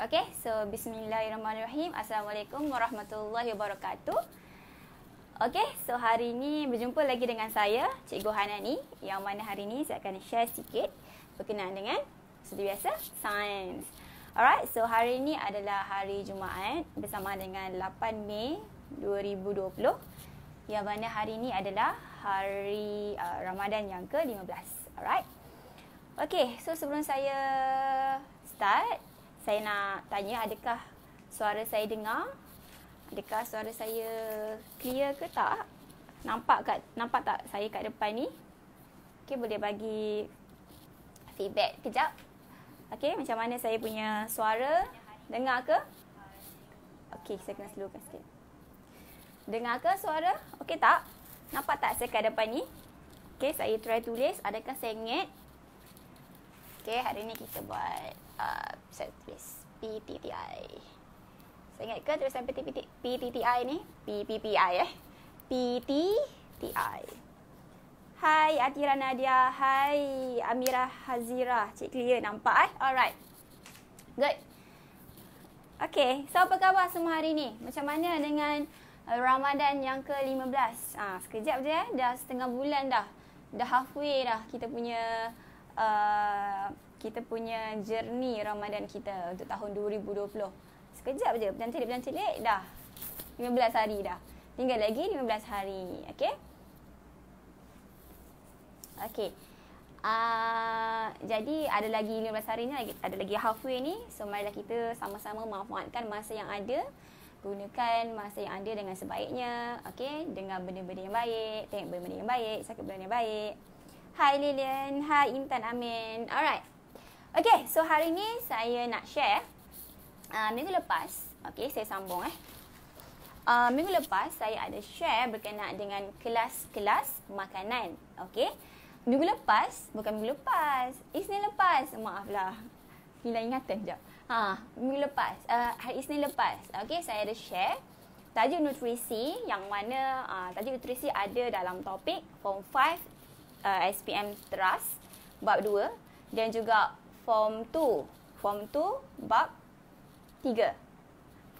Okay, so bismillahirrahmanirrahim. Assalamualaikum warahmatullahi wabarakatuh. Okay, so hari ini berjumpa lagi dengan saya, Cikgu Hanani. Yang mana hari ini saya akan share sikit berkenaan dengan, seperti biasa, sains. Alright, so hari ini adalah hari Jumaat bersama dengan 8 Mei 2020. Yang mana hari ini adalah hari uh, Ramadan yang ke-15. Alright. Okay, so sebelum saya start, saya nak tanya adakah suara saya dengar? Adakah suara saya clear ke tak? Nampak kat nampak tak saya kat depan ni? Okey boleh bagi feedback kejap. Okey macam mana saya punya suara? Dengar ke? Okey saya kena slowkan sikit. Dengar ke suara? Okey tak? Nampak tak saya kat depan ni? Okey saya try tulis adakah saya ngat? Okey hari ni kita buat Uh, set service PTTI. Saya ingat ke tulisan PTTI ni? PPPI eh. PTTI. Hai Atira Nadia, hai Amira Hazira. Cik clear nampak eh? Alright. Good. Okay, so apa khabar semua hari ni? Macam mana dengan Ramadan yang ke-15? Ha, ah, sekejap je eh, dah setengah bulan dah. Dah halfway dah kita punya uh, kita punya journey Ramadan kita untuk tahun 2020. Sekejap je, berjantik-berjantik dah. 15 hari dah. Tinggal lagi 15 hari. Okay? Okay. Uh, ah, jadi ada lagi 15 hari ni, ada lagi halfway ni. So, marilah kita sama-sama manfaatkan masa yang ada. Gunakan masa yang ada dengan sebaiknya. Okay? Dengan benda-benda yang baik. Tengok benda-benda yang baik. Sakit benda yang baik. Hai Lilian. Hai Intan Amin. Alright. Okay, so hari ni saya nak share uh, Minggu lepas, okay saya sambung eh uh, Minggu lepas saya ada share berkenaan dengan kelas-kelas makanan Okay, minggu lepas, bukan minggu lepas isni lepas, maaflah Hilang ingatan sekejap ha, Minggu lepas, uh, hari Isnin lepas Okay, saya ada share Tajuk nutrisi yang mana uh, Tajuk nutrisi ada dalam topik Form 5 uh, SPM Trust Bab 2 dan juga form 2. Form 2 bab 3.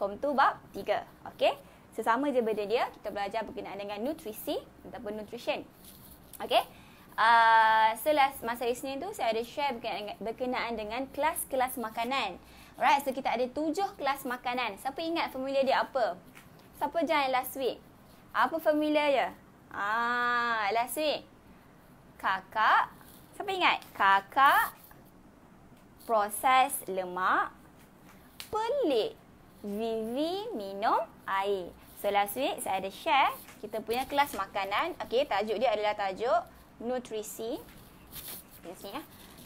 Form 2 bab 3. Okey. Sesama je benda dia. Kita belajar berkenaan dengan nutrisi ataupun nutrition. Okey. Uh, so last masa Isnin tu saya ada share berkenaan dengan kelas-kelas makanan. Alright, so kita ada tujuh kelas makanan. Siapa ingat formula dia apa? Siapa join last week? Apa formula dia? Ah, last week. Kakak. Siapa ingat? Kakak, proses lemak pelik Vivi minum air. So last week saya ada share kita punya kelas makanan. Okey, tajuk dia adalah tajuk nutrisi. Okay, sini, ya.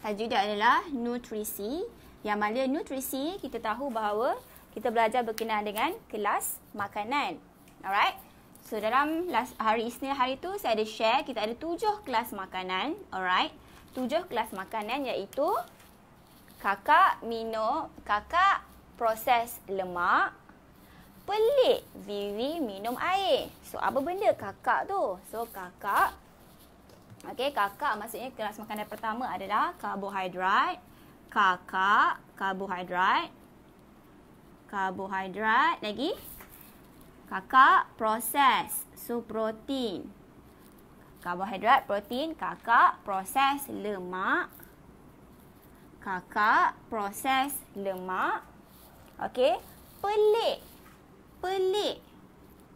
Tajuk dia adalah nutrisi. Yang mana nutrisi kita tahu bahawa kita belajar berkenaan dengan kelas makanan. Alright. So dalam last hari Isnin hari tu saya ada share kita ada tujuh kelas makanan. Alright. Tujuh kelas makanan iaitu kakak minum kakak proses lemak pelik Vivi minum air so apa benda kakak tu so kakak okey kakak maksudnya kelas makanan pertama adalah karbohidrat kakak karbohidrat karbohidrat lagi kakak proses so protein karbohidrat protein kakak proses lemak kakak proses lemak. Okey, pelik. Pelik.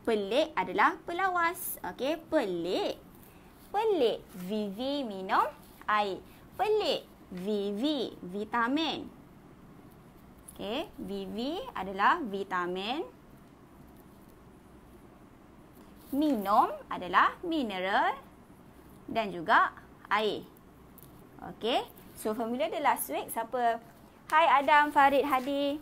Pelik adalah pelawas. Okey, pelik. Pelik. Vivi minum air. Pelik. Vivi vitamin. Okey, Vivi adalah vitamin. Minum adalah mineral dan juga air. Okey. So familiar dia last week siapa Hai Adam, Farid, Hadi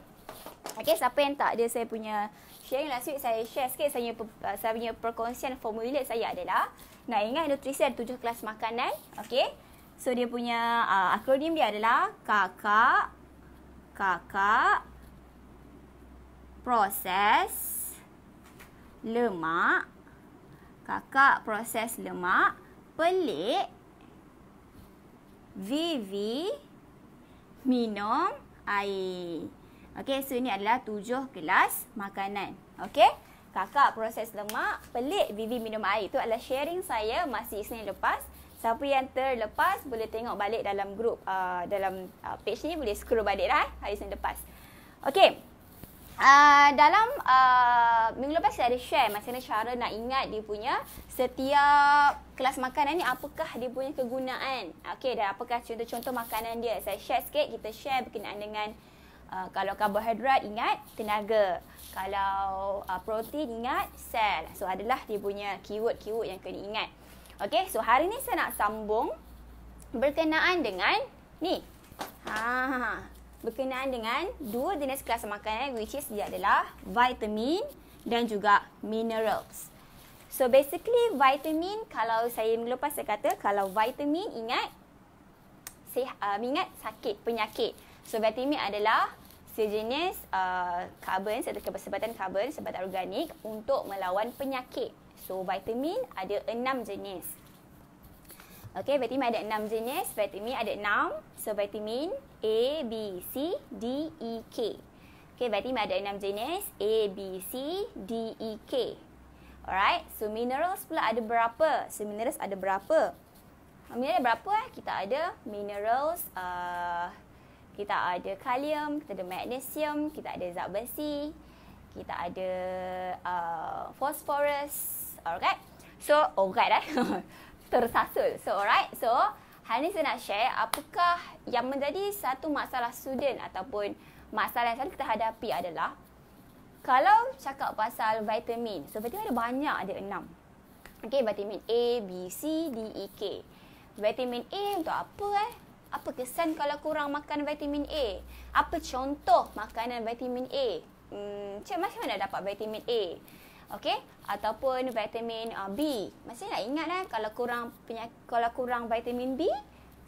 Okay siapa yang tak ada saya punya sharing last week Saya share sikit saya punya, uh, saya punya perkongsian formula saya adalah Nak ingat nutrisi ada tujuh kelas makanan Okay So dia punya uh, akronim dia adalah Kakak Kakak Proses Lemak Kakak proses lemak Pelik Vivi minum air. Okey, so ini adalah tujuh kelas makanan. Okey, kakak proses lemak, pelik Vivi minum air. Itu adalah sharing saya masih Isnin lepas. Siapa yang terlepas boleh tengok balik dalam grup, uh, dalam uh, page ni boleh scroll balik lah eh, hari Isnin lepas. Okey, Ah, dalam uh, minggu lepas saya ada share macam mana cara nak ingat dia punya setiap kelas makanan ni apakah dia punya kegunaan. Okey dan apakah contoh-contoh makanan dia. Saya share sikit kita share berkenaan dengan uh, kalau karbohidrat ingat tenaga. Kalau uh, protein ingat sel. So adalah dia punya keyword-keyword yang kena ingat. Okey so hari ni saya nak sambung berkenaan dengan ni. Ha berkenaan dengan dua jenis kelas makanan which is dia adalah vitamin dan juga minerals. So basically vitamin kalau saya mengelupas saya kata kalau vitamin ingat uh, ingat sakit, penyakit. So vitamin adalah sejenis karbon uh, atau sebatan karbon, sebatan organik untuk melawan penyakit. So vitamin ada enam jenis. Okey, vitamin ada enam jenis. Vitamin ada enam. So, vitamin A, B, C, D, E, K. Okey, vitamin ada enam jenis. A, B, C, D, E, K. Alright, so minerals pula ada berapa? So, minerals ada berapa? Mineral ada berapa eh? Kita ada minerals, uh, kita ada kalium, kita ada magnesium, kita ada zat besi, kita ada uh, phosphorus. Alright, so oh, alright eh. tersasul. So, alright. So, hari ni saya nak share apakah yang menjadi satu masalah student ataupun masalah yang selalu kita hadapi adalah kalau cakap pasal vitamin. So, vitamin ada banyak, ada enam. Okay, vitamin A, B, C, D, E, K. Vitamin A untuk apa eh? Apa kesan kalau kurang makan vitamin A? Apa contoh makanan vitamin A? Hmm, macam mana dapat vitamin A? okey ataupun vitamin uh, B masih nak ingat eh kalau kurang penyak, kalau kurang vitamin B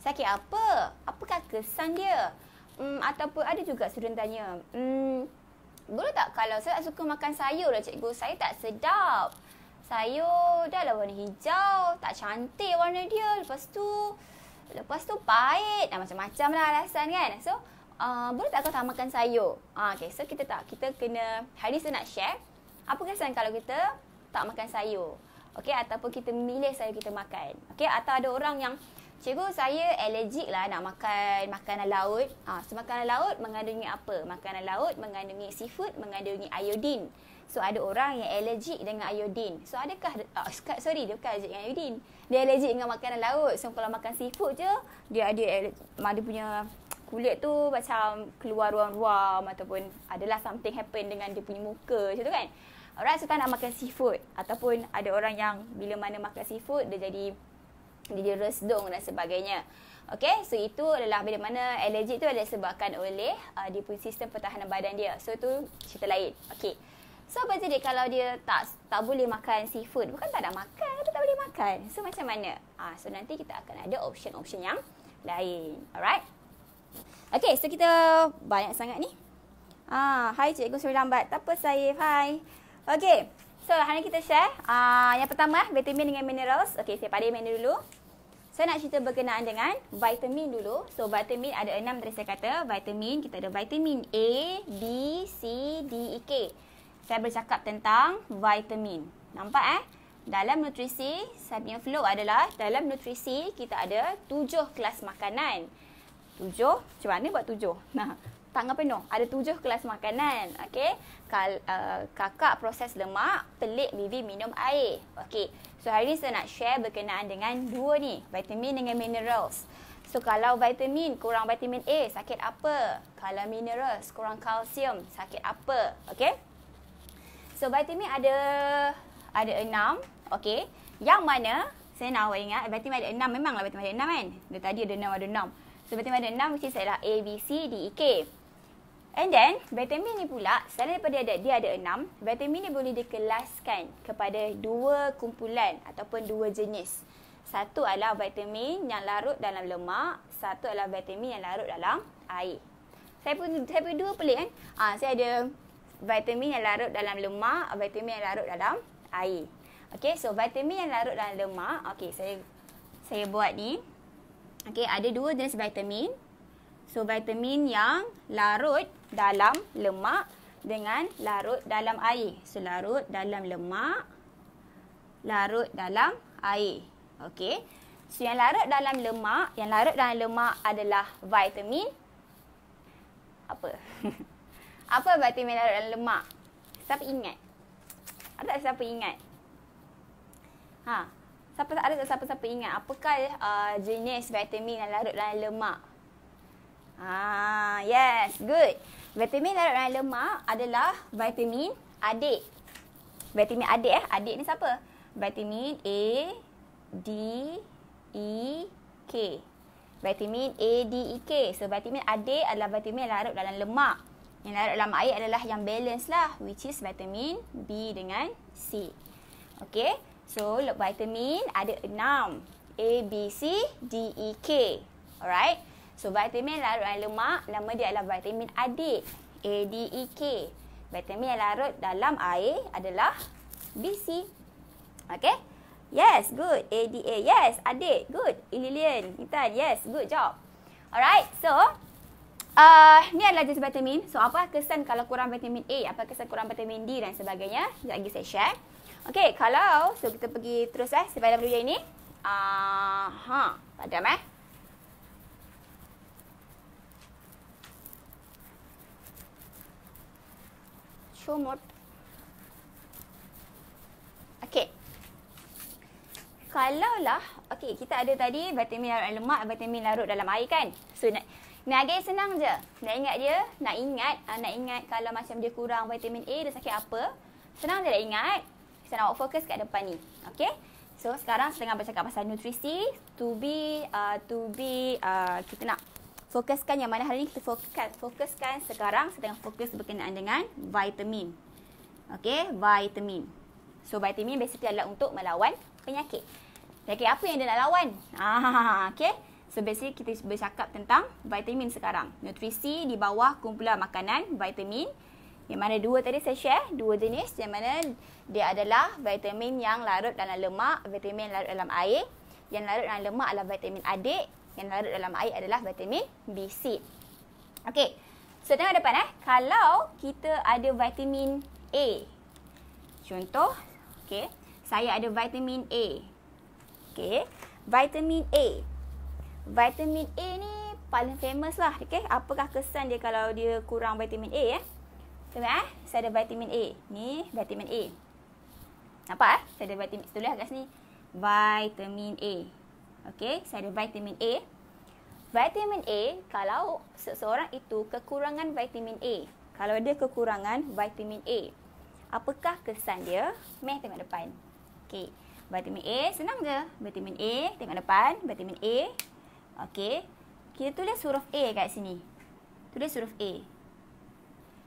sakit apa apakah kesan dia hmm ataupun ada juga student tanya hmm boleh tak kalau saya tak suka makan sayur lah cikgu saya tak sedap sayur dah lah warna hijau tak cantik warna dia lepas tu lepas tu pahit dan macam-macam lah alasan kan so Uh, boleh tak kau tak makan sayur? Uh, ah, okay, so kita tak. Kita kena, hari ni saya nak share apa kesan kalau kita tak makan sayur? Okey ataupun kita milih sayur kita makan. Okey atau ada orang yang Cikgu, saya allergic lah nak makan makanan laut. Ha, so, makanan laut mengandungi apa? Makanan laut mengandungi seafood, mengandungi iodine. So, ada orang yang allergic dengan iodine. So, adakah... Oh, sorry, dia bukan allergic dengan iodine. Dia allergic dengan makanan laut. So, kalau makan seafood je, dia ada allergic. Ah, dia punya kulit tu macam keluar ruang-ruang ataupun adalah something happen dengan dia punya muka. Macam tu kan? Orang suka nak makan seafood ataupun ada orang yang bila mana makan seafood dia jadi dia jadi resdung dan sebagainya. Okay, so itu adalah bila mana alergi tu adalah sebabkan oleh uh, dia punya sistem pertahanan badan dia. So, tu cerita lain. Okay. So, apa jadi kalau dia tak tak boleh makan seafood? Bukan tak nak makan, tapi tak boleh makan. So, macam mana? Ah, so, nanti kita akan ada option-option yang lain. Alright? Okay, so kita banyak sangat ni. Ah, hi cikgu, sorry lambat. Tak apa, Saif. Hi. Okay, so hari ni kita share. Uh, yang pertama, vitamin dengan minerals. Okay, saya pada minum dulu. Saya nak cerita berkenaan dengan vitamin dulu. So, vitamin ada enam dari saya kata. Vitamin, kita ada vitamin A, B, C, D, E, K. Saya bercakap tentang vitamin. Nampak eh? Dalam nutrisi, saya punya flow adalah dalam nutrisi kita ada tujuh kelas makanan. Tujuh? Macam mana buat tujuh? Nah, tangan penuh. Ada tujuh kelas makanan. Okey. Kal, uh, kakak proses lemak, pelik bibi minum air. Okey. So hari ni saya nak share berkenaan dengan dua ni. Vitamin dengan minerals. So kalau vitamin kurang vitamin A, sakit apa? Kalau minerals kurang kalsium, sakit apa? Okey. So vitamin ada ada enam. Okey. Yang mana saya nak awak ingat, vitamin ada enam. Memanglah vitamin ada enam kan? Dia tadi ada enam, ada enam. So, vitamin ada enam, which is adalah A, B, C, D, E, K. And then vitamin ni pula selain daripada ada dia ada enam, vitamin ni boleh dikelaskan kepada dua kumpulan ataupun dua jenis. Satu adalah vitamin yang larut dalam lemak, satu adalah vitamin yang larut dalam air. Saya pun saya pun dua pelik kan? Ha, saya ada vitamin yang larut dalam lemak, vitamin yang larut dalam air. Okay, so vitamin yang larut dalam lemak, okay, saya saya buat ni. Okay, ada dua jenis vitamin. So vitamin yang larut dalam lemak dengan larut dalam air. So larut dalam lemak, larut dalam air. Okey. So yang larut dalam lemak, yang larut dalam lemak adalah vitamin apa? apa vitamin larut dalam lemak? Siapa ingat? Ada tak siapa ingat? Ha, siapa ada tak siapa-siapa ingat apakah uh, jenis vitamin yang larut dalam lemak? Ah, yes, good. Vitamin larut dalam lemak adalah vitamin adik. Vitamin adik eh, adik ni siapa? Vitamin A, D, E, K. Vitamin A, D, E, K. So, vitamin adik adalah vitamin larut dalam lemak. Yang larut dalam air adalah yang balance lah, which is vitamin B dengan C. Okay, so vitamin ada enam. A, B, C, D, E, K. Alright, So vitamin larut dalam lemak nama dia adalah vitamin adik A D E K. Vitamin yang larut dalam air adalah B C. Okay? Yes, good. A D A. Yes, adik. Good. Ililian. Intan. Yes, good job. Alright, so Uh, ni adalah jenis vitamin. So, apa kesan kalau kurang vitamin A? Apa kesan kurang vitamin D dan sebagainya? Sekejap lagi saya share. Okay, kalau... So, kita pergi terus eh. Sebab dalam dunia ini. Uh, ha, padam eh. so not Okay Kalaulah Okay kita ada tadi Vitamin larut lemak Vitamin larut dalam air kan So nak Ni agak senang je Nak ingat dia Nak ingat ah, Nak ingat kalau macam dia kurang vitamin A Dia sakit apa Senang je nak ingat Kita nak fokus kat depan ni Okay So sekarang setengah bercakap pasal nutrisi To be uh, To be uh, Kita nak fokuskan yang mana hari ni kita fokuskan fokuskan sekarang sedang fokus berkenaan dengan vitamin. Okey, vitamin. So vitamin basically adalah untuk melawan penyakit. Penyakit apa yang dia nak lawan? Ah, okey. So basically kita bercakap tentang vitamin sekarang. Nutrisi di bawah kumpulan makanan vitamin. Yang mana dua tadi saya share, dua jenis yang mana dia adalah vitamin yang larut dalam lemak, vitamin larut dalam air. Yang larut dalam lemak adalah vitamin adik, yang larut dalam air adalah vitamin B6. Okey. So tengok depan eh. Kalau kita ada vitamin A. Contoh, okey. Saya ada vitamin A. Okey. Vitamin A. Vitamin A ni paling famous lah. Okey. Apakah kesan dia kalau dia kurang vitamin A eh? Tengok eh. Saya ada vitamin A. Ni vitamin A. Nampak eh? Saya ada vitamin A. Tulis kat sini. Vitamin A. Okey, saya ada vitamin A. Vitamin A, kalau seseorang itu kekurangan vitamin A. Kalau dia kekurangan vitamin A. Apakah kesan dia? Meh tengok depan. Okey, vitamin A senang je. Vitamin A, tengok depan. Vitamin A. Okey, kita tulis huruf A kat sini. Tulis huruf A.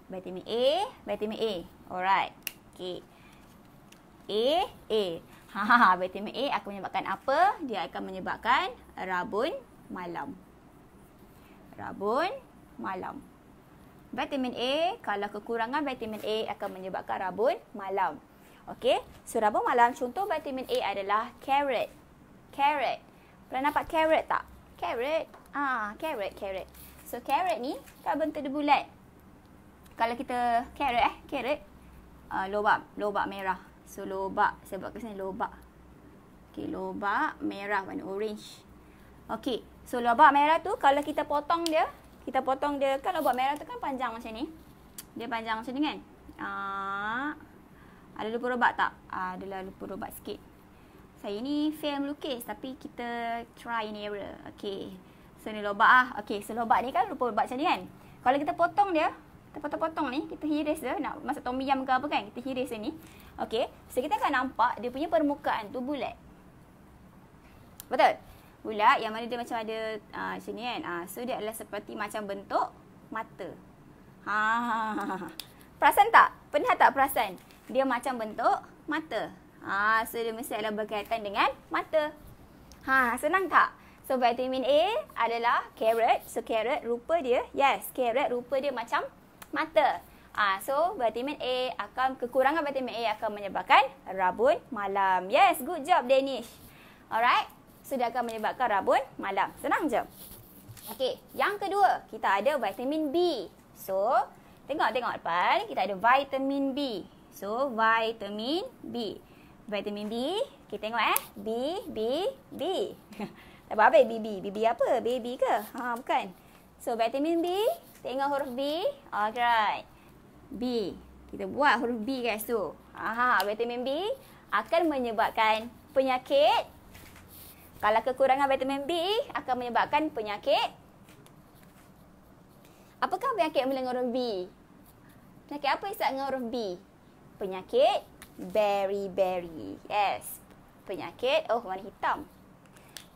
Vitamin A, vitamin A. Alright. Okey. A, A. Ha, vitamin A akan menyebabkan apa? Dia akan menyebabkan rabun malam. Rabun malam. Vitamin A, kalau kekurangan vitamin A akan menyebabkan rabun malam. Okey, so rabun malam contoh vitamin A adalah carrot. Carrot. Pernah nampak carrot tak? Carrot. Ah, carrot, carrot. So carrot ni kan bentuk dia bulat. Kalau kita carrot eh, carrot. Uh, lobak, lobak merah. So lobak Saya buat kat sini lobak Okay lobak merah mana orange Okay so lobak merah tu Kalau kita potong dia Kita potong dia Kan lobak merah tu kan panjang macam ni Dia panjang macam ni kan uh, Ada lupa lobak tak? Ah, ada adalah lupa lobak sikit saya ni fail melukis tapi kita try and error. Okay. So ni lobak ah. Okay. So lobak ni kan lupa lobak macam ni kan. Kalau kita potong dia terpotong-potong ni kita hiris dah nak masak tom yum ke apa kan kita hiris ni okey so kita akan nampak dia punya permukaan tu bulat betul bulat yang mana dia macam ada a uh, sini kan uh, so dia adalah seperti macam bentuk mata ha, ha, ha, ha perasan tak pernah tak perasan dia macam bentuk mata ha so dia mesti adalah berkaitan dengan mata ha senang tak So vitamin A adalah carrot. So carrot rupa dia, yes, carrot rupa dia macam mata. Ah, so vitamin A akan kekurangan vitamin A akan menyebabkan rabun malam. Yes, good job Danish. Alright. So dia akan menyebabkan rabun malam. Senang je. Okey, yang kedua, kita ada vitamin B. So, tengok tengok depan, kita ada vitamin B. So, vitamin B. Vitamin B, kita tengok eh. B, B, B. Tak apa-apa, B, B. B, B apa? Baby ke? Ha, bukan. So, vitamin B, kita ingat huruf B. Alright. B. Kita buat huruf B guys tu. Aha, vitamin B akan menyebabkan penyakit. Kalau kekurangan vitamin B akan menyebabkan penyakit. Apakah penyakit yang dengan huruf B? Penyakit apa yang dengan huruf B? Penyakit berry berry, Yes. Penyakit, oh warna hitam.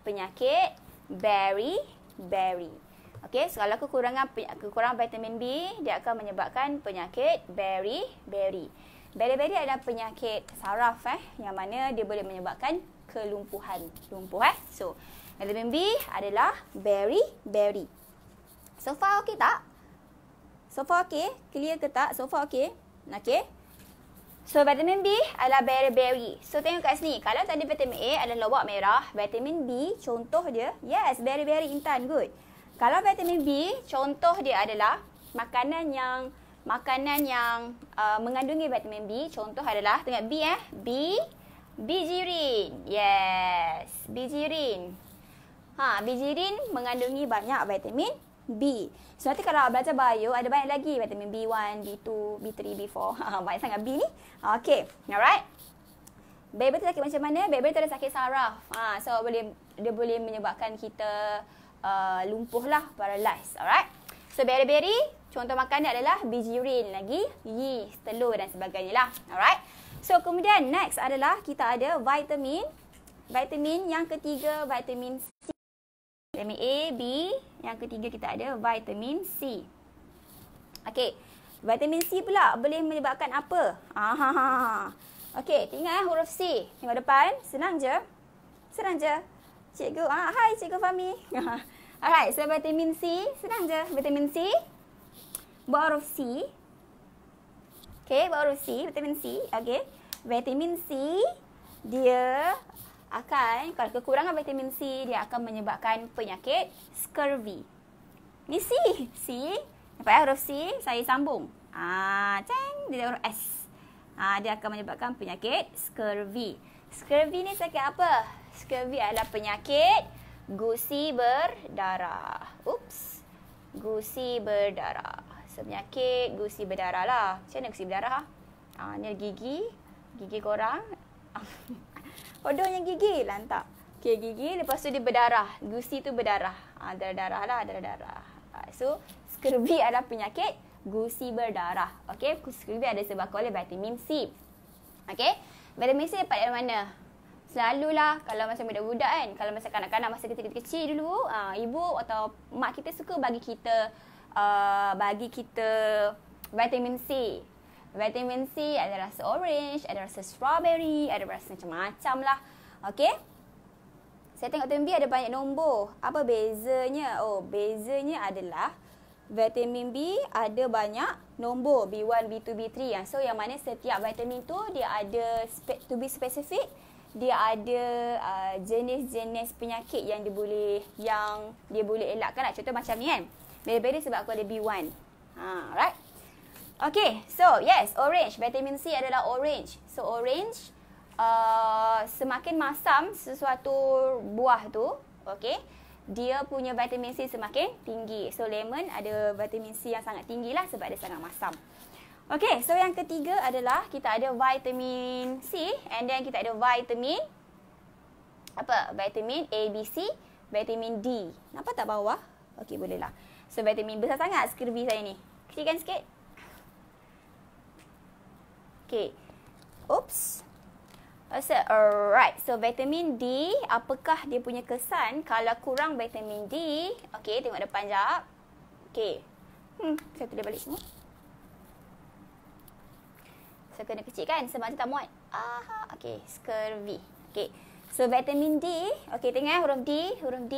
Penyakit berry berry. Okey, segala kekurangan kekurangan vitamin B dia akan menyebabkan penyakit beriberi. Beriberi adalah penyakit saraf eh yang mana dia boleh menyebabkan kelumpuhan. Lumpuh eh. So, vitamin B adalah beriberi. So far okey tak? So far okey? Clear ke tak? So far okey? Okey. So vitamin B adalah beriberi. So tengok kat sini. Kalau tadi vitamin A adalah lobak merah, vitamin B contoh dia, yes, beriberi intan, good. Kalau vitamin B, contoh dia adalah makanan yang makanan yang uh, mengandungi vitamin B. Contoh adalah tengok B eh, B bijirin. Yes, bijirin. Ha, bijirin mengandungi banyak vitamin B. So, nanti kalau belajar bio, ada banyak lagi vitamin B1, B2, B3, B4. banyak sangat B ni. Okay, alright. Baby tu sakit macam mana? Baby tu ada sakit saraf. Ha, so, boleh dia boleh menyebabkan kita uh, lumpuh lah, paralyzed. Alright. So, beri-beri, contoh makan dia adalah biji urin lagi, yeast, telur dan sebagainya lah. Alright. So, kemudian next adalah kita ada vitamin. Vitamin yang ketiga, vitamin C. Vitamin A, B. Yang ketiga kita ada vitamin C. Okay. Vitamin C pula boleh menyebabkan apa? Aha. Okay, tengok eh, huruf C. Tengok depan. Senang je. Senang je. Cikgu. Ah, hai, Cikgu Fahmi. Alright, so vitamin C, senang je. Vitamin C, bar of C. Okay, bar of C, vitamin C. Okay, vitamin C, dia akan, kalau kekurangan vitamin C, dia akan menyebabkan penyakit scurvy. Ni C, C. Apa ya, huruf C, saya sambung. Ah, ceng, dia huruf S. Ah, dia akan menyebabkan penyakit scurvy. Scurvy ni sakit apa? Scurvy adalah penyakit gusi berdarah. Oops. Gusi berdarah. So, penyakit gusi berdarah lah. Macam mana gusi berdarah? Ha? ni gigi. Gigi korang. Hodohnya gigi lah tak? Okay, gigi. Lepas tu dia berdarah. Gusi tu berdarah. Ha, darah-darah lah. Darah-darah. Ha, so, skrubi adalah penyakit gusi berdarah. Okay, skrubi ada sebab oleh vitamin C. Okay, vitamin C dapat dari mana? selalulah kalau masa budak-budak kan kalau masa kanak-kanak masa kita kecil dulu uh, ibu atau mak kita suka bagi kita uh, bagi kita vitamin C vitamin C ada rasa orange ada rasa strawberry ada rasa macam-macam lah okay saya tengok vitamin B ada banyak nombor apa bezanya oh bezanya adalah Vitamin B ada banyak nombor B1, B2, B3 So yang mana setiap vitamin tu dia ada to be specific dia ada uh, jenis-jenis penyakit yang dia boleh yang dia boleh elakkan lah. Contoh macam ni kan. Berry-berry sebab aku ada B1. Ha, alright. Okay, so yes, orange. Vitamin C adalah orange. So orange, uh, semakin masam sesuatu buah tu, okay, dia punya vitamin C semakin tinggi. So lemon ada vitamin C yang sangat tinggi lah sebab dia sangat masam. Okay, so yang ketiga adalah kita ada vitamin C and then kita ada vitamin apa? Vitamin A, B, C, vitamin D. Nampak tak bawah? Okay, bolehlah. So, vitamin besar sangat skirbi saya ni. Kecilkan sikit. Okay. Oops. Uh, so, alright. So, vitamin D, apakah dia punya kesan kalau kurang vitamin D? Okay, tengok depan jap. Okay. Hmm, saya tulis balik semua. So kena kecil kan sebab tu tak muat. Ah, okey, scurvy. Okey. So vitamin D, okey tengah eh, huruf D, huruf D.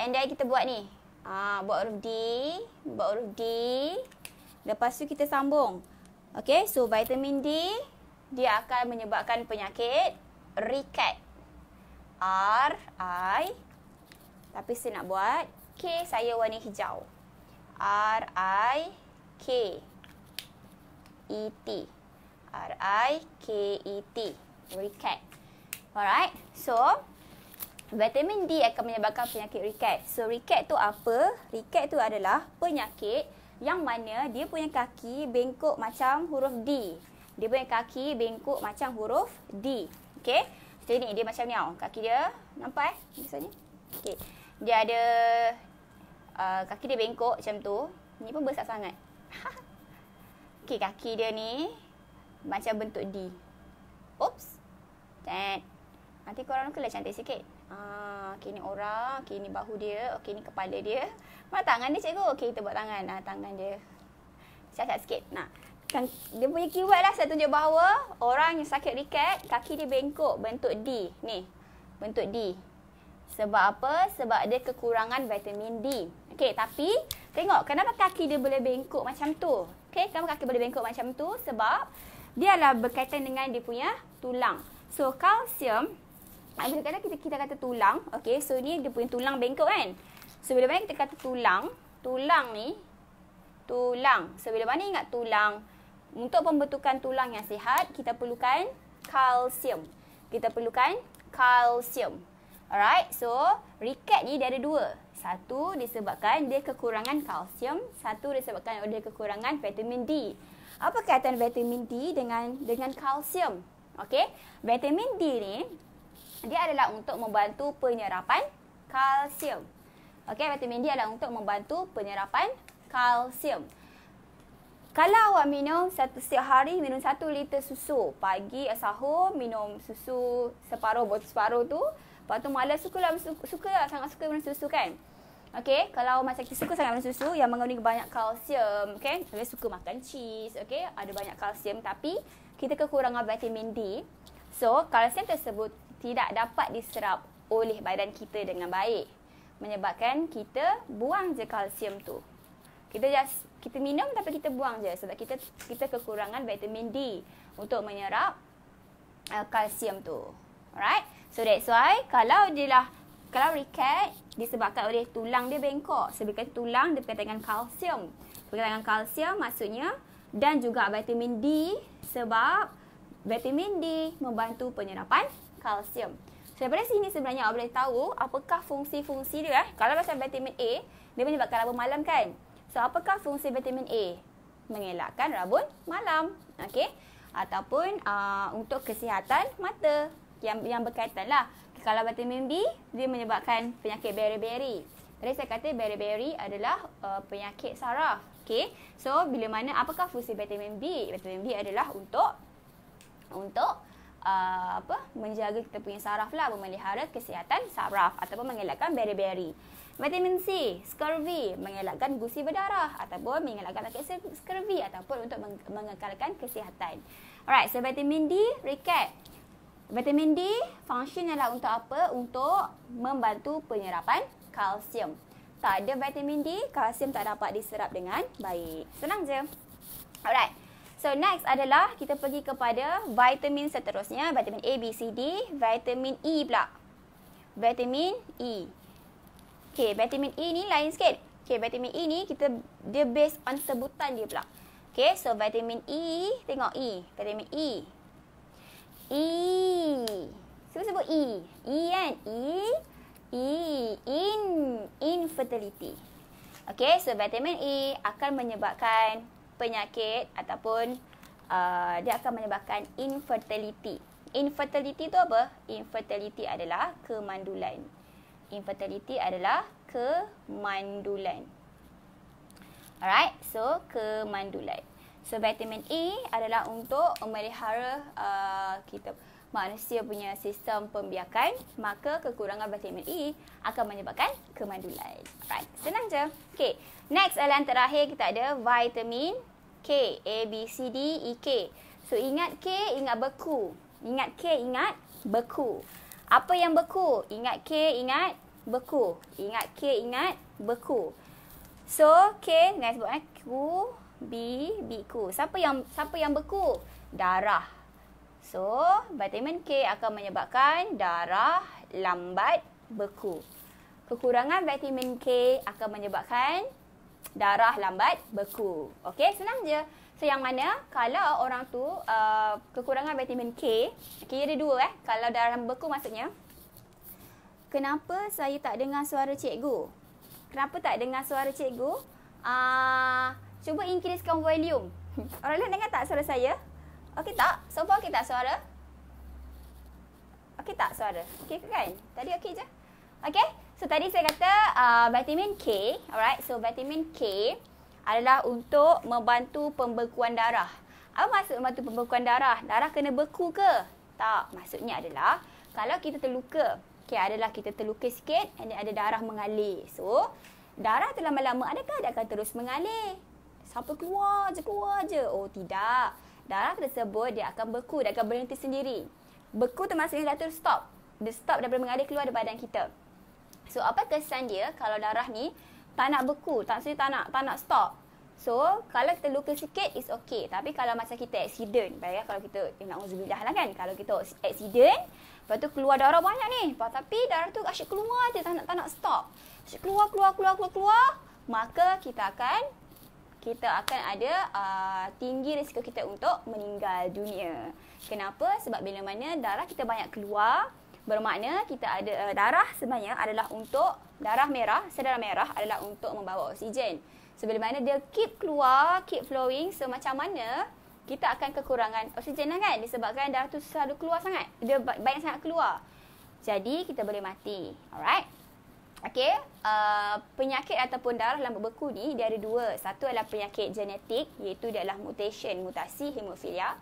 And then kita buat ni. Ah, buat huruf D, buat huruf D. Lepas tu kita sambung. Okey, so vitamin D dia akan menyebabkan penyakit rickets. R, I Tapi saya nak buat K saya warna hijau R, I, K E, T R I K E T. Recat. Alright. So vitamin D akan menyebabkan penyakit recat. So recat tu apa? Recat tu adalah penyakit yang mana dia punya kaki bengkok macam huruf D. Dia punya kaki bengkok macam huruf D. Okay. Jadi ni dia macam ni tau. Kaki dia nampak eh? Misalnya. Okay. Dia ada uh, kaki dia bengkok macam tu. Ni pun besar sangat. okay, kaki dia ni macam bentuk D. Oops. That. Nanti korang nak nukulah cantik sikit. Ah, okay, ni orang. Okay, ni bahu dia. Okay, ni kepala dia. Mana tangan dia, cikgu? Okay, kita buat tangan. Ah, tangan dia. Cacat sikit. Nah. Kan, dia punya keyword lah. Saya tunjuk bahawa orang yang sakit rikat, kaki dia bengkok. Bentuk D. Ni. Bentuk D. Sebab apa? Sebab dia kekurangan vitamin D. Okey, tapi tengok kenapa kaki dia boleh bengkok macam tu? Okey, kenapa kaki boleh bengkok macam tu? Sebab dia adalah berkaitan dengan dia punya tulang. So kalsium, ah, bila kadang kita, kita kata tulang, okay, so ni dia punya tulang bengkok kan. So bila kita kata tulang, tulang ni, tulang. So bila mana ingat tulang, untuk pembentukan tulang yang sihat, kita perlukan kalsium. Kita perlukan kalsium. Alright, so riket ni dia ada dua. Satu disebabkan dia kekurangan kalsium, satu disebabkan dia kekurangan vitamin D. Apa kaitan vitamin D dengan dengan kalsium? Okey. Vitamin D ni dia adalah untuk membantu penyerapan kalsium. Okey, vitamin D adalah untuk membantu penyerapan kalsium. Kalau awak minum satu setiap hari minum satu liter susu pagi sahur minum susu separuh botol separuh tu, lepas tu malas suka lah suka, suka lah, sangat suka minum susu kan. Okay, kalau macam kita suka sangat minum susu yang mengandungi banyak kalsium, okay? Kita suka makan cheese, okay? Ada banyak kalsium tapi kita kekurangan vitamin D. So, kalsium tersebut tidak dapat diserap oleh badan kita dengan baik. Menyebabkan kita buang je kalsium tu. Kita just kita minum tapi kita buang je sebab kita kita kekurangan vitamin D untuk menyerap uh, kalsium tu. Alright? So that's why kalau dia lah kalau rekat disebabkan oleh tulang dia bengkok. Sebabkan tulang dia berkaitan dengan kalsium. Berkaitan dengan kalsium maksudnya dan juga vitamin D sebab vitamin D membantu penyerapan kalsium. So, daripada sini sebenarnya awak boleh tahu apakah fungsi-fungsi dia. Eh? Kalau macam vitamin A, dia menyebabkan rabun malam kan? So, apakah fungsi vitamin A? Mengelakkan rabun malam. Okay? Ataupun uh, untuk kesihatan mata yang yang berkaitan lah kalau vitamin B dia menyebabkan penyakit beriberi. Jadi saya kata beriberi adalah uh, penyakit saraf. Okay, so bila mana apakah fungsi vitamin B? Vitamin B adalah untuk untuk uh, apa? Menjaga kita punya saraf lah, memelihara kesihatan saraf ataupun mengelakkan beriberi. Vitamin C, scurvy, mengelakkan gusi berdarah ataupun mengelakkan sakit scurvy ataupun untuk mengekalkan kesihatan. Alright, so vitamin D, recap. Vitamin D fungsinya lah untuk apa? Untuk membantu penyerapan kalsium. Tak ada vitamin D, kalsium tak dapat diserap dengan baik. Senang je. Alright. So next adalah kita pergi kepada vitamin seterusnya, vitamin A, B, C, D, vitamin E pula. Vitamin E. Okay, vitamin E ni lain sikit. Okay, vitamin E ni kita dia based on sebutan dia pula. Okay, so vitamin E, tengok E, vitamin E. E. semua sebut E. E kan? E. E. In. Infertility. Okay, so vitamin E akan menyebabkan penyakit ataupun uh, dia akan menyebabkan infertility. Infertility tu apa? Infertility adalah kemandulan. Infertility adalah kemandulan. Alright, so kemandulan. So vitamin A e adalah untuk memelihara uh, kita manusia punya sistem pembiakan, maka kekurangan vitamin E akan menyebabkan kemandulan. Right. Senang je. Okay. Next alam terakhir kita ada vitamin K. A, B, C, D, E, K. So ingat K, ingat beku. Ingat K, ingat beku. Apa yang beku? Ingat K, ingat beku. Ingat K, ingat beku. So K, next sebut eh. B, beku. Siapa yang siapa yang beku? Darah. So, vitamin K akan menyebabkan darah lambat beku. Kekurangan vitamin K akan menyebabkan darah lambat beku. Okey, senang je. So, yang mana kalau orang tu uh, kekurangan vitamin K, okay, ada dua eh. Kalau darah beku maksudnya. Kenapa saya tak dengar suara cikgu? Kenapa tak dengar suara cikgu? uh, Cuba increasekan volume. Orang lain dengar tak suara saya? Okey tak? Sopo okey tak suara? Okey tak suara? Okey ke kan? Tadi okey je? Okey? So tadi saya kata uh, vitamin K. Alright. So vitamin K adalah untuk membantu pembekuan darah. Apa maksud membantu pembekuan darah? Darah kena beku ke? Tak. Maksudnya adalah kalau kita terluka. Okey adalah kita terluka sikit and ada darah mengalir. So darah terlalu lama adakah dia akan terus mengalir? sampai keluar je, keluar je. Oh tidak. Darah tersebut lah, dia akan beku, dia akan berhenti sendiri. Beku tu maksudnya dah terus stop. Dia stop daripada mengalir keluar dari badan kita. So apa kesan dia kalau darah ni tak nak beku, tak sendiri tak nak, tak nak stop. So, kalau kita luka sikit, it's okay. Tapi kalau macam kita accident, bayangkan kalau kita, eh, nak uzubillah lah kan. Kalau kita accident, lepas tu keluar darah banyak ni. Lepas, tapi darah tu asyik keluar je, tak nak, tak nak stop. Asyik keluar, keluar, keluar, keluar, keluar. Maka kita akan kita akan ada uh, tinggi risiko kita untuk meninggal dunia. Kenapa? Sebab bila mana darah kita banyak keluar, bermakna kita ada uh, darah sebenarnya adalah untuk darah merah, sedarah merah adalah untuk membawa oksigen. Sebab so, bila mana dia keep keluar, keep flowing, so macam mana kita akan kekurangan oksigen lah kan? Disebabkan darah tu selalu keluar sangat. Dia banyak sangat keluar. Jadi kita boleh mati. Alright? Okay, uh, penyakit ataupun darah dalam beku ni dia ada dua. Satu adalah penyakit genetik iaitu dia adalah mutation, mutasi hemofilia.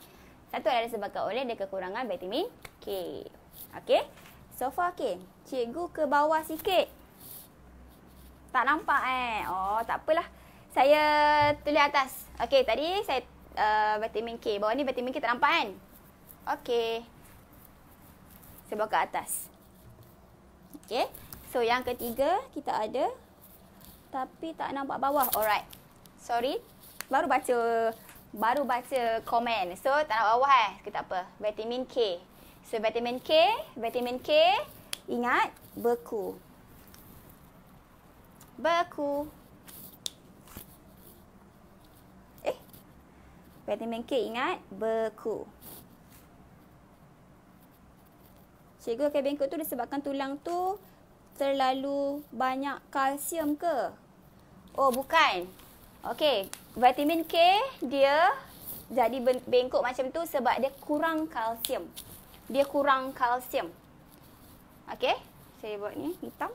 Satu adalah disebabkan oleh dia kekurangan vitamin K. Okay, so far okay. Cikgu ke bawah sikit. Tak nampak eh. Oh, tak apalah. Saya tulis atas. Okay, tadi saya uh, vitamin K. Bawah ni vitamin K tak nampak kan? Okay. Sebab ke atas. Okay. So yang ketiga kita ada tapi tak nampak bawah. Alright. Sorry. Baru baca baru baca komen. So tak nampak bawah eh. Kita apa? Vitamin K. So vitamin K, vitamin K ingat beku. Beku. Eh. Vitamin K ingat beku. Cikgu akan bengkok tu disebabkan tulang tu terlalu banyak kalsium ke? Oh, bukan. Okey, vitamin K dia jadi bengkok macam tu sebab dia kurang kalsium. Dia kurang kalsium. Okey, saya buat ni hitam.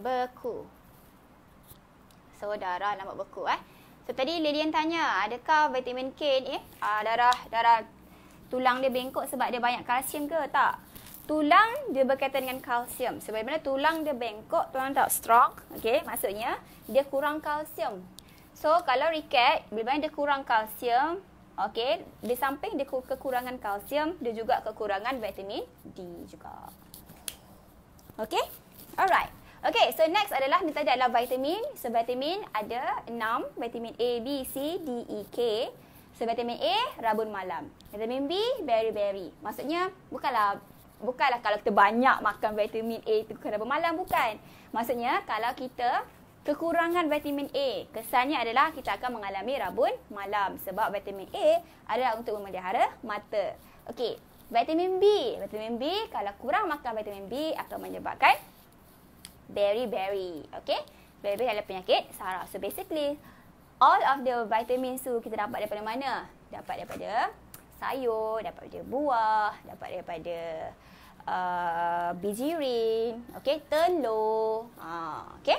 Beku. Saudara so, nampak beku eh. So tadi Lilian tanya, adakah vitamin K ni eh, darah darah tulang dia bengkok sebab dia banyak kalsium ke tak? tulang dia berkaitan dengan kalsium. Sebab bila tulang dia bengkok, tulang tak strong, okay? maksudnya dia kurang kalsium. So kalau rickets, bila dia kurang kalsium, okay? di samping dia kekurangan kalsium, dia juga kekurangan vitamin D juga. okay? Alright. okay. so next adalah ni tadi adalah vitamin. So vitamin ada 6, vitamin A, B, C, D, E, K. So, vitamin A, rabun malam. Vitamin B, berry-berry. Maksudnya, bukanlah bukanlah kalau kita banyak makan vitamin A itu kena bermalam bukan. Maksudnya kalau kita kekurangan vitamin A, kesannya adalah kita akan mengalami rabun malam sebab vitamin A adalah untuk memelihara mata. Okey, vitamin B. Vitamin B kalau kurang makan vitamin B akan menyebabkan beriberi. Okey? Beriberi adalah penyakit saraf. So basically all of the vitamin su kita dapat daripada mana? Dapat daripada sayur, dapat daripada buah, dapat daripada uh, busy ring, okay, telur, uh, okay.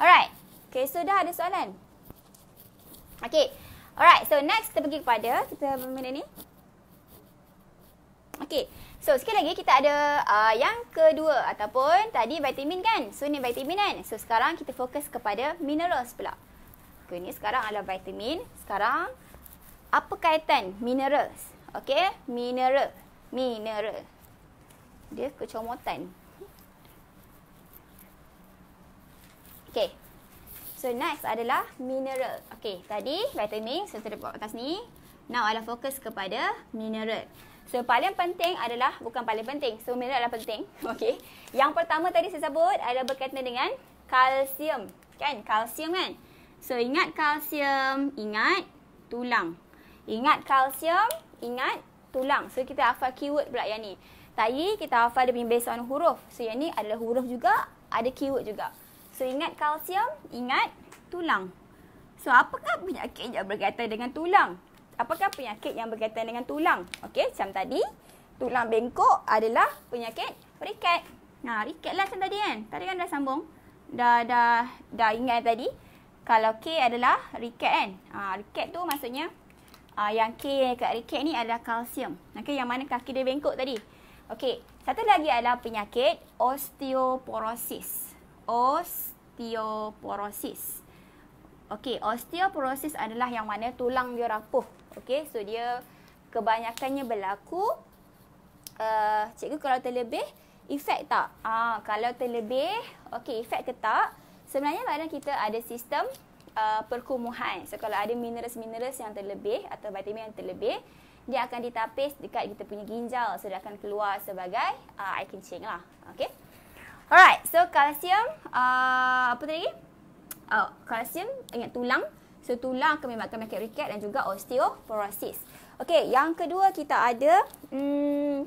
Alright, okay, so dah ada soalan? Okay, alright, so next kita pergi kepada, kita benda ni. Okay, so sekali lagi kita ada uh, yang kedua ataupun tadi vitamin kan? So ni vitamin kan? So sekarang kita fokus kepada minerals pula. Okay, ni sekarang adalah vitamin. Sekarang, apa kaitan minerals? Okay, mineral. Mineral dia kecomotan. Okay. So next adalah mineral. Okay, tadi vitamin saya sudah buat atas ni. Now adalah fokus kepada mineral. So paling penting adalah, bukan paling penting. So mineral adalah penting. Okay. Yang pertama tadi saya sebut adalah berkaitan dengan kalsium. Kan? Kalsium kan? So ingat kalsium, ingat tulang. Ingat kalsium, ingat tulang. So kita hafal keyword pula yang ni. Tayi kita hafal lebih based on huruf. So yang ni adalah huruf juga, ada keyword juga. So ingat kalsium, ingat tulang. So apakah penyakit yang berkaitan dengan tulang? Apakah penyakit yang berkaitan dengan tulang? Okey, macam tadi tulang bengkok adalah penyakit rikat. Ha, nah, rikat lah macam tadi kan. Tadi kan dah sambung. Dah dah dah ingat tadi. Kalau K adalah rikat kan. Ha, rikat tu maksudnya Uh, yang K kat rekat ni adalah kalsium. Okay, yang mana kaki dia bengkok tadi. Okey, satu lagi adalah penyakit osteoporosis. Osteoporosis. Okey, osteoporosis adalah yang mana tulang dia rapuh. Okey, so dia kebanyakannya berlaku uh, cikgu kalau terlebih efek tak? Ah, uh, kalau terlebih, okey, efek ke tak? Sebenarnya badan kita ada sistem uh, perkumuhan. So kalau ada minerals-minerals yang terlebih atau vitamin yang terlebih, dia akan ditapis dekat kita punya ginjal so dia akan keluar sebagai uh, air kencing lah okay? alright so kalsium uh, apa tadi oh kalsium ingat tulang so tulang akan menyebabkan penyakit rickets dan juga osteoporosis Okay, yang kedua kita ada mm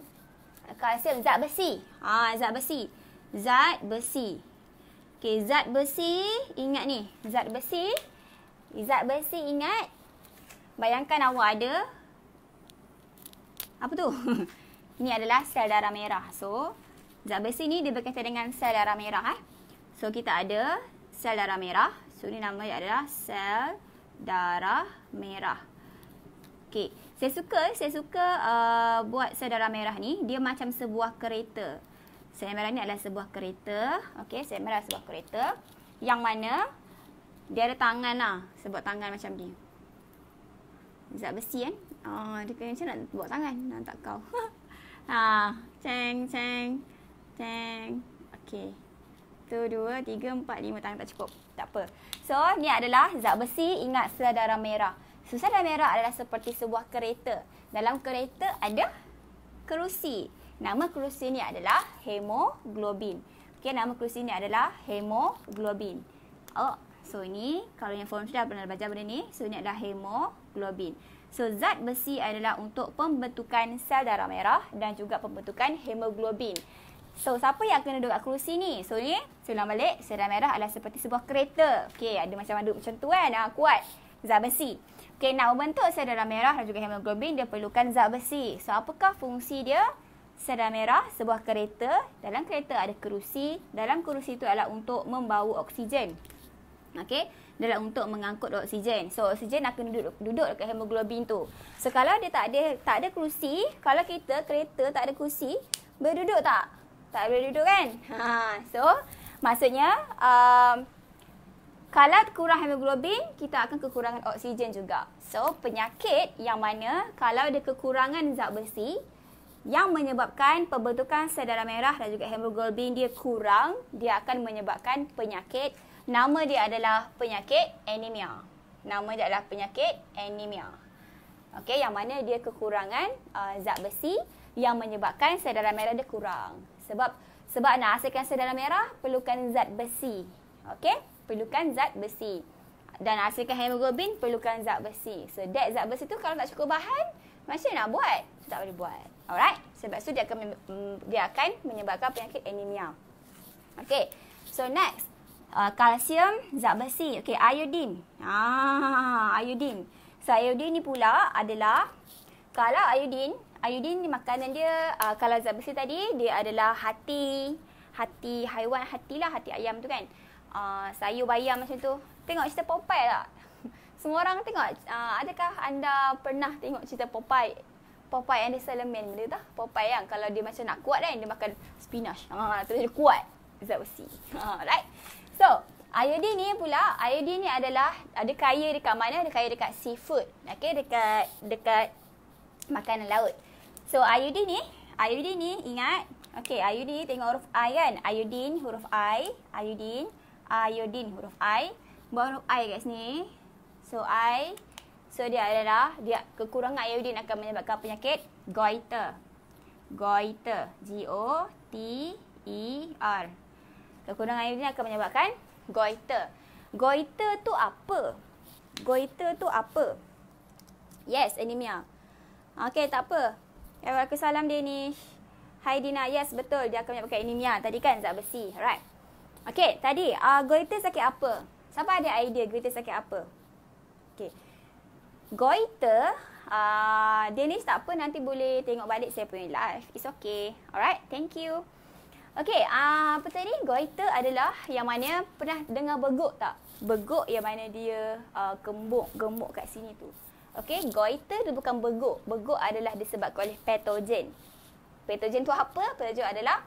kalsium zat besi ha zat besi zat besi okay zat besi ingat ni zat besi zat besi ingat bayangkan awak ada apa tu? ini adalah sel darah merah. So, zat besi ni dia berkaitan dengan sel darah merah. Eh. So, kita ada sel darah merah. So, ni nama dia adalah sel darah merah. Okay. Saya suka, saya suka uh, buat sel darah merah ni. Dia macam sebuah kereta. Sel darah merah ni adalah sebuah kereta. Okay, sel darah merah sebuah kereta. Yang mana dia ada tangan lah. Sebab tangan macam ni. Zat besi kan? Oh, dia kena macam nak buat tangan, nak tak kau. ha, ceng, ceng, ceng. Okay. Satu, dua, tiga, empat, lima tangan tak cukup. Tak apa. So, ni adalah zat besi ingat sel darah merah. So, sel darah merah adalah seperti sebuah kereta. Dalam kereta ada kerusi. Nama kerusi ni adalah hemoglobin. Okay, nama kerusi ni adalah hemoglobin. Oh, so ini kalau yang form sudah pernah belajar benda ni. So, ini adalah hemoglobin. So zat besi adalah untuk pembentukan sel darah merah dan juga pembentukan hemoglobin. So siapa yang kena duduk kat kerusi ni? So ni, sulam balik, sel darah merah adalah seperti sebuah kereta. Okey, ada macam aduk macam tu kan, ha, kuat. Zat besi. Okey, nak membentuk sel darah merah dan juga hemoglobin, dia perlukan zat besi. So apakah fungsi dia? Sel darah merah, sebuah kereta. Dalam kereta ada kerusi. Dalam kerusi itu adalah untuk membawa oksigen. Okey, adalah untuk mengangkut oksigen. So oksigen akan duduk duduk dekat hemoglobin tu. So kalau dia tak ada tak ada kerusi, kalau kita kereta tak ada kerusi, boleh duduk tak? Tak boleh duduk kan? Ha, so maksudnya um, kalau kurang hemoglobin, kita akan kekurangan oksigen juga. So penyakit yang mana kalau ada kekurangan zat besi yang menyebabkan pembentukan sel darah merah dan juga hemoglobin dia kurang, dia akan menyebabkan penyakit Nama dia adalah penyakit anemia. Nama dia adalah penyakit anemia. Okey, yang mana dia kekurangan uh, zat besi yang menyebabkan sel darah merah dia kurang. Sebab sebab nak hasilkan sel darah merah perlukan zat besi. Okey, perlukan zat besi. Dan hasilkan hemoglobin perlukan zat besi. So that zat besi tu kalau tak cukup bahan, macam nak buat? So, tak boleh buat. Alright. Sebab tu dia akan mm, dia akan menyebabkan penyakit anemia. Okey. So next, Uh, kalsium, zat besi. Okey, iodin. Ha, ah, iodin. So, iodin ni pula adalah kalau iodin, iodin ni makanan dia uh, kalau zat besi tadi dia adalah hati, hati haiwan, hatilah hati ayam tu kan. Uh, sayur bayam macam tu. Tengok cerita Popeye tak? Semua orang tengok. Uh, adakah anda pernah tengok cerita Popeye? Popeye and the Salaman benda tu. Popeye yang kalau dia macam nak kuat kan. Dia makan spinach. Uh, ah, terus dia kuat. Zat besi. Ah, alright. Uh, So, iodine ni pula, iodine ni adalah ada kaya dekat mana? Ada kaya dekat seafood. Okey, dekat dekat makanan laut. So, iodine ni, iodine ni ingat, okey, iodine tengok huruf I kan? Iodine huruf I, iodine, iodine huruf I. Buang huruf I kat sini. So, I So dia adalah dia kekurangan iodin akan menyebabkan penyakit goiter. Goiter. G O T E R kekurangan iodin akan menyebabkan goiter. Goiter tu apa? Goiter tu apa? Yes, anemia. Okey, tak apa. Assalamualaikum Danish. Hai Dina. Yes, betul. Dia akan menyebabkan anemia tadi kan zat besi. Alright. Okey, tadi uh, goiter sakit apa? Siapa ada idea goiter sakit apa? Okey. Goiter Uh, Danish tak apa nanti boleh tengok balik saya punya live. It's okay. Alright, thank you. Okey, uh, apa tadi? Goiter adalah yang mana pernah dengar beguk tak? Beguk yang mana dia uh, ah, gembuk, gembuk kat sini tu. Okey, goiter tu bukan beguk. Beguk adalah disebabkan oleh patogen. Patogen tu apa? Patogen adalah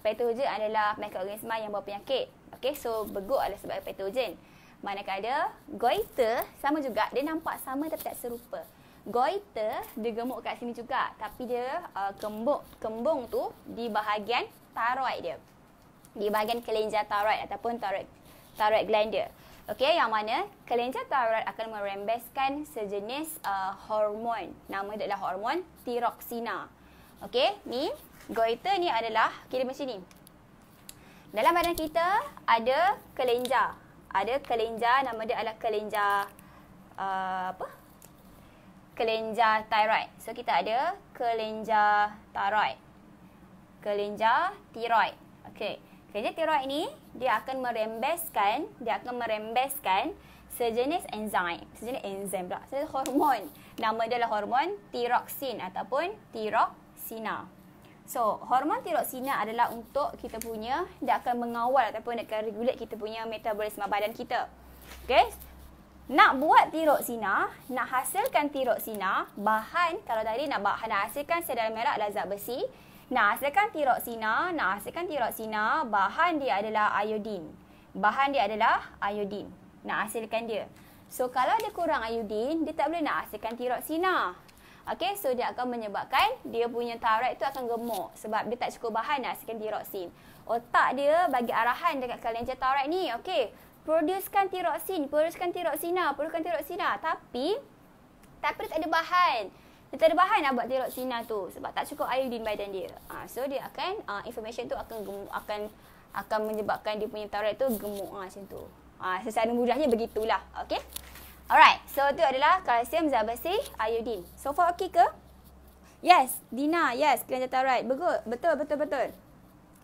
patogen adalah mikroorganisma yang penyakit. Okey, so beguk adalah sebab patogen. Manakala goiter sama juga dia nampak sama tapi tak serupa. Goiter dia gemuk kat sini juga tapi dia uh, ah, kembung kembung tu di bahagian thyroid dia. Di bahagian kelenjar thyroid ataupun thyroid thyroid gland dia. Okey, yang mana kelenjar thyroid akan merembeskan sejenis uh, hormon. Nama dia adalah hormon tiroksina. Okey, ni goiter ni adalah kira macam ni. Dalam badan kita ada kelenjar. Ada kelenjar nama dia adalah kelenjar uh, apa? Kelenjar thyroid. So kita ada kelenjar thyroid kelenjar tiroid. Okey. Kelenjar tiroid ini dia akan merembeskan, dia akan merembeskan sejenis enzim, sejenis enzim pula, sejenis hormon. Nama dia adalah hormon tiroxin ataupun tiroxina. So, hormon tiroxina adalah untuk kita punya dia akan mengawal ataupun dia akan regulate kita punya metabolisme badan kita. Okey? Nak buat tiroksina, nak hasilkan tiroksina, bahan kalau tadi nak bahan nak hasilkan sel darah merah adalah zat besi. Nah, hasilkan tiroksina. Nah, hasilkan tiroksina. Bahan dia adalah iodin. Bahan dia adalah iodin. Nah hasilkan dia. So, kalau dia kurang iodin, dia tak boleh nak hasilkan tiroksina. Okay, so dia akan menyebabkan dia punya tarik tu akan gemuk. Sebab dia tak cukup bahan nak hasilkan tiroksin. Otak dia bagi arahan dekat kalender tarik ni. Okay, produsekan tiroksin, produsekan tiroksina, produsekan tiroksina. Tapi, tapi dia tak ada Bahan dia terbahan nak buat tiroxina tu sebab tak cukup iodine badan dia. Ha, so dia akan uh, ah, information tu akan gemuk, akan akan menyebabkan dia punya thyroid tu gemuk ha, macam tu. Ha, secara mudahnya begitulah. Okay. Alright. So tu adalah kalsium, zabasi, iodine. So far okay ke? Yes. Dina. Yes. Kelanjar thyroid. Begut. Betul. Betul. Betul.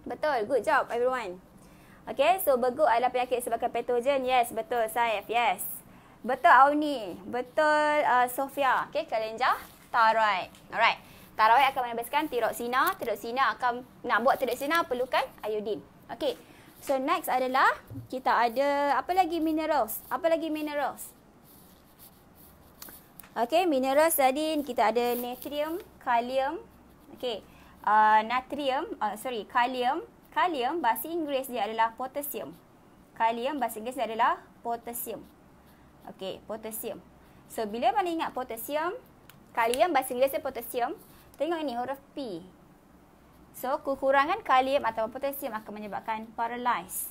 Betul. Good job everyone. Okay. So begut adalah penyakit sebabkan patogen. Yes. Betul. Saif. Yes. Betul Auni. Betul uh, Sofia. kalian Kalenjah thyroid. Alright. Thyroid akan menebaskan tiroxina. Tiroxina akan nak buat tiroxina perlukan iodine. Okay. So next adalah kita ada apa lagi minerals? Apa lagi minerals? Okay, minerals tadi kita ada natrium, kalium. Okay, uh, natrium, uh, sorry, kalium. Kalium bahasa Inggeris dia adalah potassium. Kalium bahasa Inggeris dia adalah potassium. Okay, potassium. So, bila mana ingat potassium, kalium bahasa Inggeris dia potassium. Tengok ini huruf P. So, kekurangan kalium atau potassium akan menyebabkan paralyze.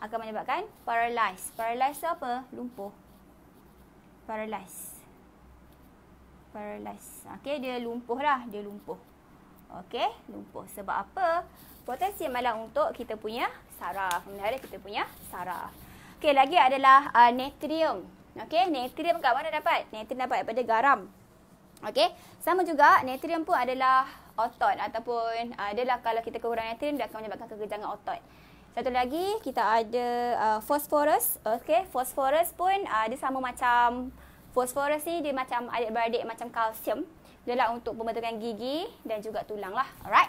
Akan menyebabkan paralyze. Paralyze apa? Lumpuh. Paralyze. Paralyze. Okey, dia lumpuh lah. Dia lumpuh. Okey, lumpuh. Sebab apa? Potassium adalah untuk kita punya saraf. Memelihara kita punya saraf. Okey, lagi adalah uh, natrium. Okey, natrium kat mana dapat? Natrium dapat daripada garam. Okey, sama juga natrium pun adalah otot ataupun ah, adalah kalau kita kekurangan natrium dia akan menyebabkan kekejangan otot. Satu lagi kita ada uh, ah, phosphorus. Okey, phosphorus pun uh, dia sama macam fosforus ni dia macam adik-beradik macam kalsium. Dia lah untuk pembentukan gigi dan juga tulang lah. Alright.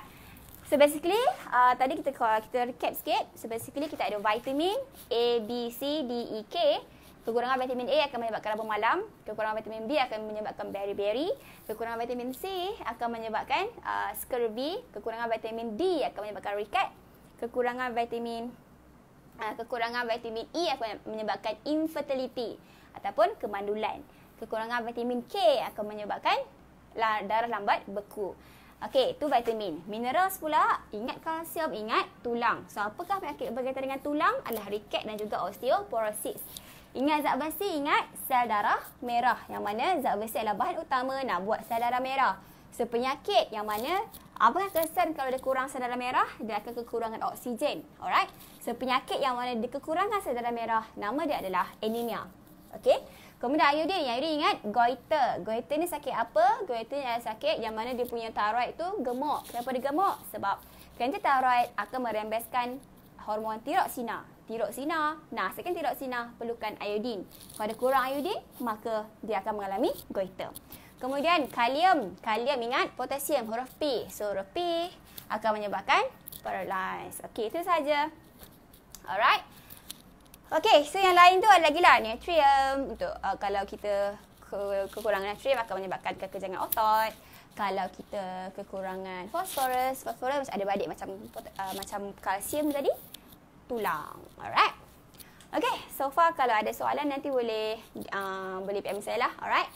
So basically, uh, tadi kita kita recap sikit. So basically kita ada vitamin A, B, C, D, E, K. Kekurangan vitamin A akan menyebabkan labu malam. Kekurangan vitamin B akan menyebabkan beri-beri. Kekurangan vitamin C akan menyebabkan uh, scurvy. Kekurangan vitamin D akan menyebabkan rickets. Kekurangan vitamin uh, kekurangan vitamin E akan menyebabkan infertility ataupun kemandulan. Kekurangan vitamin K akan menyebabkan darah lambat beku. Okey, tu vitamin. Mineral pula, ingat kalsium, ingat tulang. So, apakah penyakit berkaitan dengan tulang? Adalah rickets dan juga osteoporosis. Ingat zat besi, ingat sel darah merah yang mana zat besi adalah bahan utama nak buat sel darah merah. So penyakit yang mana apa kesan kalau dia kurang sel darah merah dia akan kekurangan oksigen. Alright. So penyakit yang mana dia kekurangan sel darah merah nama dia adalah anemia. Okay. Kemudian Yang Iodin ingat goiter. Goiter ni sakit apa? Goiter ni adalah sakit yang mana dia punya thyroid tu gemuk. Kenapa dia gemuk? Sebab kerana thyroid akan merembeskan hormon tiroksina. Tiroksina, nah sekian tiroksina perlukan iodin. Pada kurang iodin, maka dia akan mengalami goiter. Kemudian kalium, kalium ingat potasium huruf P. So huruf P akan menyebabkan paralyzed. Okey, itu saja. Alright. Okey, so yang lain tu ada lagi lah natrium. Untuk uh, kalau kita ke kekurangan natrium akan menyebabkan kekejangan otot. Kalau kita kekurangan fosforus, fosforus ada badik macam uh, macam kalsium tadi tulang. Alright. Okay, so far kalau ada soalan nanti boleh uh, boleh PM saya lah. Alright.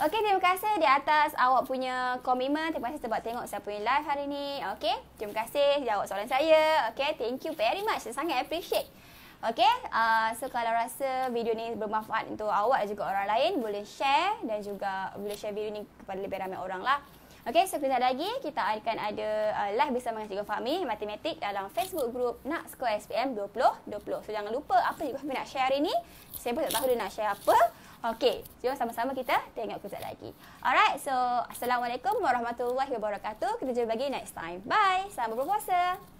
Okay, terima kasih di atas awak punya komitmen. Terima kasih sebab tengok saya punya live hari ni. Okay, terima kasih jawab soalan saya. Okay, thank you very much. Saya sangat appreciate. Okay, uh, so kalau rasa video ni bermanfaat untuk awak dan juga orang lain, boleh share dan juga boleh share video ni kepada lebih ramai orang lah. Okey, so kita lagi kita akan ada uh, live bersama dengan Cikgu Fahmi Matematik dalam Facebook group Nak Score SPM 2020. So jangan lupa apa Cikgu Fahmi nak share hari ni. Saya pun tak tahu dia nak share apa. Okey, jom sama-sama kita tengok kejap lagi. Alright, so Assalamualaikum warahmatullahi wabarakatuh. Kita jumpa lagi next time. Bye. Selamat berpuasa.